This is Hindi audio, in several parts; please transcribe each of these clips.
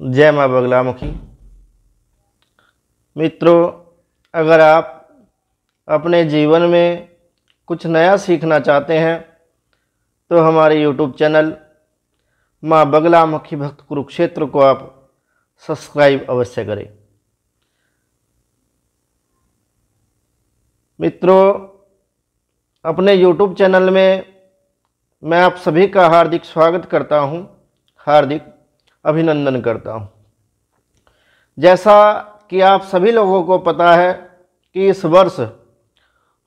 जय माँ बगलामुखी मित्रों अगर आप अपने जीवन में कुछ नया सीखना चाहते हैं तो हमारे यूट्यूब चैनल माँ बगलामुखी भक्त कुरुक्षेत्र को आप सब्सक्राइब अवश्य करें मित्रों अपने यूट्यूब चैनल में मैं आप सभी का हार्दिक स्वागत करता हूं हार्दिक अभिनंदन करता हूँ जैसा कि आप सभी लोगों को पता है कि इस वर्ष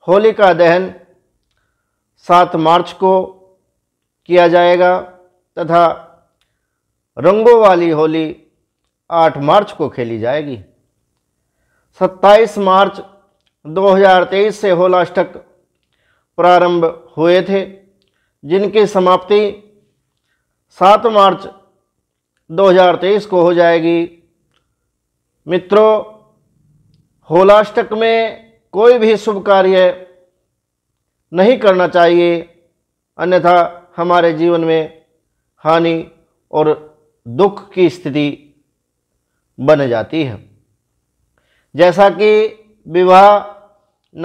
होली का दहन सात मार्च को किया जाएगा तथा रंगों वाली होली आठ मार्च को खेली जाएगी सत्ताईस मार्च 2023 से होलाष्टक प्रारंभ हुए थे जिनकी समाप्ति सात मार्च 2023 को हो जाएगी मित्रों होलाष्टक में कोई भी शुभ कार्य नहीं करना चाहिए अन्यथा हमारे जीवन में हानि और दुख की स्थिति बन जाती है जैसा कि विवाह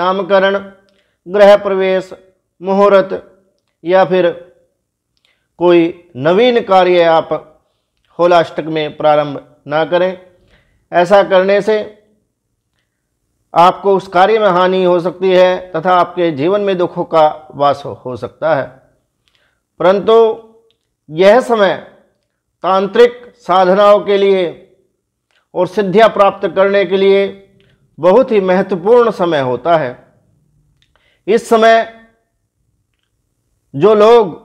नामकरण गृह प्रवेश मुहूर्त या फिर कोई नवीन कार्य आप होलाष्टक में प्रारंभ ना करें ऐसा करने से आपको उस कार्य में हानि हो सकती है तथा आपके जीवन में दुखों का वास हो सकता है परंतु यह समय तांत्रिक साधनाओं के लिए और सिद्धियां प्राप्त करने के लिए बहुत ही महत्वपूर्ण समय होता है इस समय जो लोग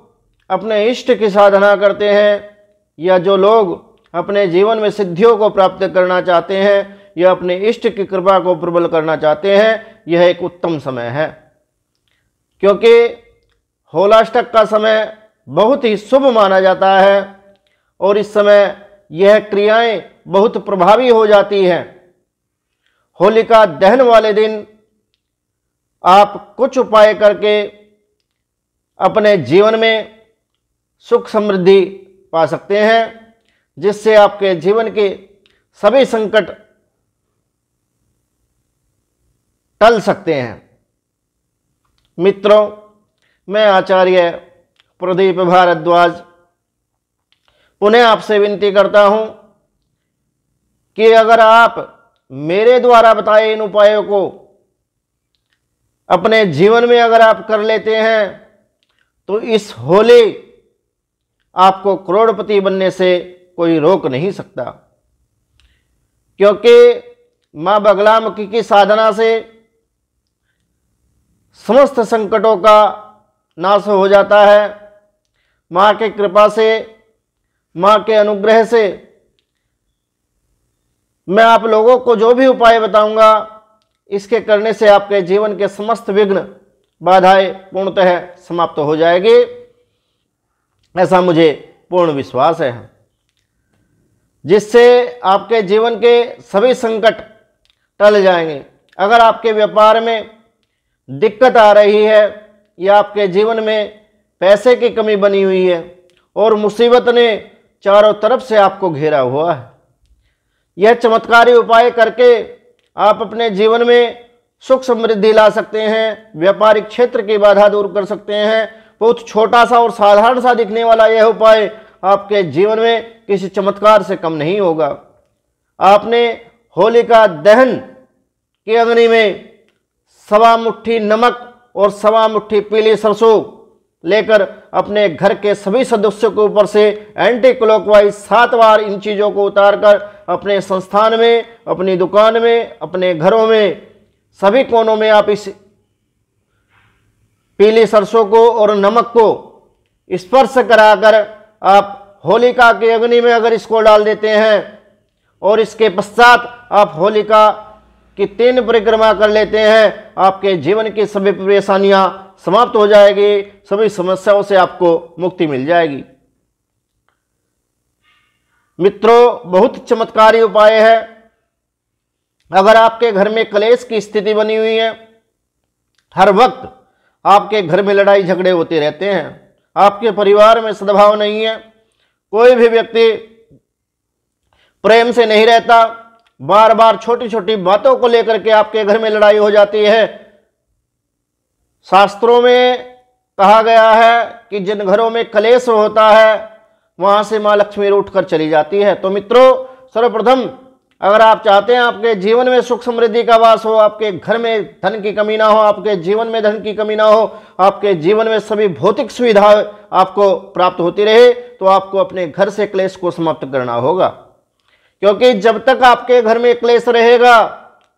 अपने इष्ट की साधना करते हैं या जो लोग अपने जीवन में सिद्धियों को प्राप्त करना चाहते हैं या अपने इष्ट की कृपा को प्रबल करना चाहते हैं यह एक उत्तम समय है क्योंकि होलाष्टक का समय बहुत ही शुभ माना जाता है और इस समय यह क्रियाएं बहुत प्रभावी हो जाती हैं होलिका दहन वाले दिन आप कुछ उपाय करके अपने जीवन में सुख समृद्धि पा सकते हैं जिससे आपके जीवन के सभी संकट टल सकते हैं मित्रों मैं आचार्य प्रदीप भारद्वाज पुनः आपसे विनती करता हूं कि अगर आप मेरे द्वारा बताए इन उपायों को अपने जीवन में अगर आप कर लेते हैं तो इस होली आपको करोड़पति बनने से कोई रोक नहीं सकता क्योंकि माँ बगलामुखी की साधना से समस्त संकटों का नाश हो जाता है माँ के कृपा से माँ के अनुग्रह से मैं आप लोगों को जो भी उपाय बताऊंगा इसके करने से आपके जीवन के समस्त विघ्न बाधाएं पूर्णतः समाप्त तो हो जाएगी ऐसा मुझे पूर्ण विश्वास है जिससे आपके जीवन के सभी संकट टल जाएंगे अगर आपके व्यापार में दिक्कत आ रही है या आपके जीवन में पैसे की कमी बनी हुई है और मुसीबत ने चारों तरफ से आपको घेरा हुआ है यह चमत्कारी उपाय करके आप अपने जीवन में सुख समृद्धि ला सकते हैं व्यापारिक क्षेत्र की बाधा दूर कर सकते हैं बहुत छोटा सा और साधारण सा दिखने वाला यह उपाय आपके जीवन में किसी चमत्कार से कम नहीं होगा आपने होलिका दहन की अग्नि में सवा मुट्ठी नमक और सवा मुट्ठी पीली सरसों लेकर अपने घर के सभी सदस्यों के ऊपर से एंटी क्लॉकवाइज सात बार इन चीज़ों को उतारकर अपने संस्थान में अपनी दुकान में अपने घरों में सभी कोनों में आप इस पीली सरसों को और नमक को स्पर्श कराकर आप होलिका के अग्नि में अगर इसको डाल देते हैं और इसके पश्चात आप होलिका की तीन परिक्रमा कर लेते हैं आपके जीवन की सभी परेशानियां समाप्त हो जाएगी सभी समस्याओं से आपको मुक्ति मिल जाएगी मित्रों बहुत चमत्कारी उपाय है अगर आपके घर में कलेश की स्थिति बनी हुई है हर वक्त आपके घर में लड़ाई झगड़े होते रहते हैं आपके परिवार में सद्भाव नहीं है कोई भी व्यक्ति प्रेम से नहीं रहता बार बार छोटी छोटी बातों को लेकर के आपके घर में लड़ाई हो जाती है शास्त्रों में कहा गया है कि जिन घरों में कलेश होता है वहां से माँ लक्ष्मी उठकर चली जाती है तो मित्रों सर्वप्रथम अगर आप चाहते हैं आपके जीवन में सुख समृद्धि का वास हो आपके घर में धन की कमी ना हो आपके जीवन में धन की कमी ना हो आपके जीवन में सभी भौतिक सुविधा आपको प्राप्त होती रहे तो आपको अपने घर से क्लेश को समाप्त करना होगा क्योंकि जब तक आपके घर में क्लेश रहेगा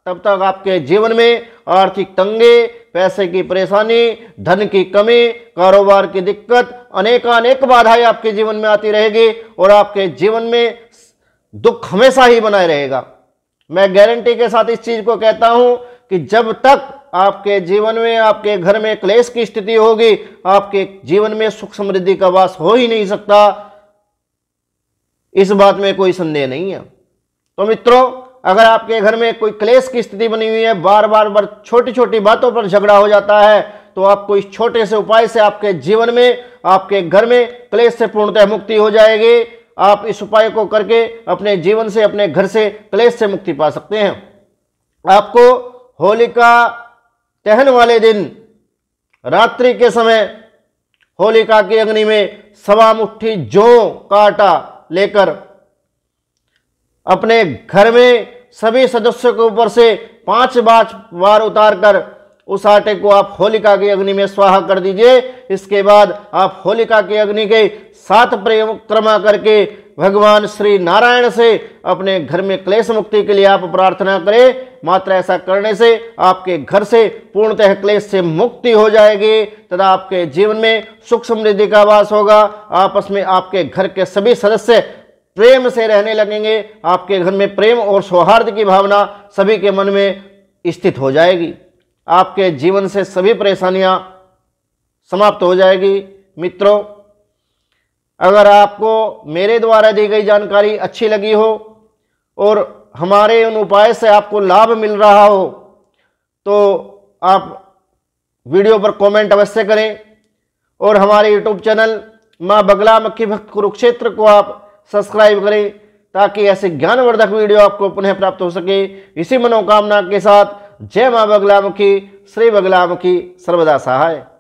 तब तक आपके जीवन में आर्थिक तंगे पैसे की परेशानी धन की कमी कारोबार की दिक्कत अनेक बाधाएं आपके जीवन में आती रहेगी और आपके जीवन में दुख हमेशा ही बनाए रहेगा मैं गारंटी के साथ इस चीज को कहता हूं कि जब तक आपके जीवन में आपके घर में क्लेश की स्थिति होगी आपके जीवन में सुख समृद्धि का वास हो ही नहीं सकता इस बात में कोई संदेह नहीं है तो मित्रों अगर आपके घर में कोई क्लेश की स्थिति बनी हुई है बार बार बार छोटी छोटी बातों पर झगड़ा हो जाता है तो आपको इस छोटे से उपाय से आपके जीवन में आपके घर में क्लेश से पूर्णतः मुक्ति हो जाएगी आप इस उपाय को करके अपने जीवन से अपने घर से क्लेश से मुक्ति पा सकते हैं आपको होलिका तहन वाले दिन रात्रि के समय होलिका की अग्नि में सवा मुट्ठी जो का आटा लेकर अपने घर में सभी सदस्यों के ऊपर से पांच बार बार उतार कर उस आटे को आप होलिका की अग्नि में स्वाहा कर दीजिए इसके बाद आप होलिका की अग्नि के सात क्रमा करके भगवान श्री नारायण से अपने घर में क्लेश मुक्ति के लिए आप प्रार्थना करें मात्र ऐसा करने से आपके घर से पूर्णतः क्लेश से मुक्ति हो जाएगी तथा आपके जीवन में सुख समृद्धि का वास होगा आपस में आपके घर के सभी सदस्य प्रेम से रहने लगेंगे आपके घर में प्रेम और सौहार्द की भावना सभी के मन में स्थित हो जाएगी आपके जीवन से सभी परेशानियां समाप्त हो जाएगी मित्रों अगर आपको मेरे द्वारा दी गई जानकारी अच्छी लगी हो और हमारे उन उपाय से आपको लाभ मिल रहा हो तो आप वीडियो पर कमेंट अवश्य करें और हमारे यूट्यूब चैनल माँ बगला मक्खी भक्त कुरुक्षेत्र को आप सब्सक्राइब करें ताकि ऐसे ज्ञानवर्धक वीडियो आपको पुनः प्राप्त हो सके इसी मनोकामना के साथ जय माँ बगलामुखी श्री बगलामुखी सर्वदा सहाय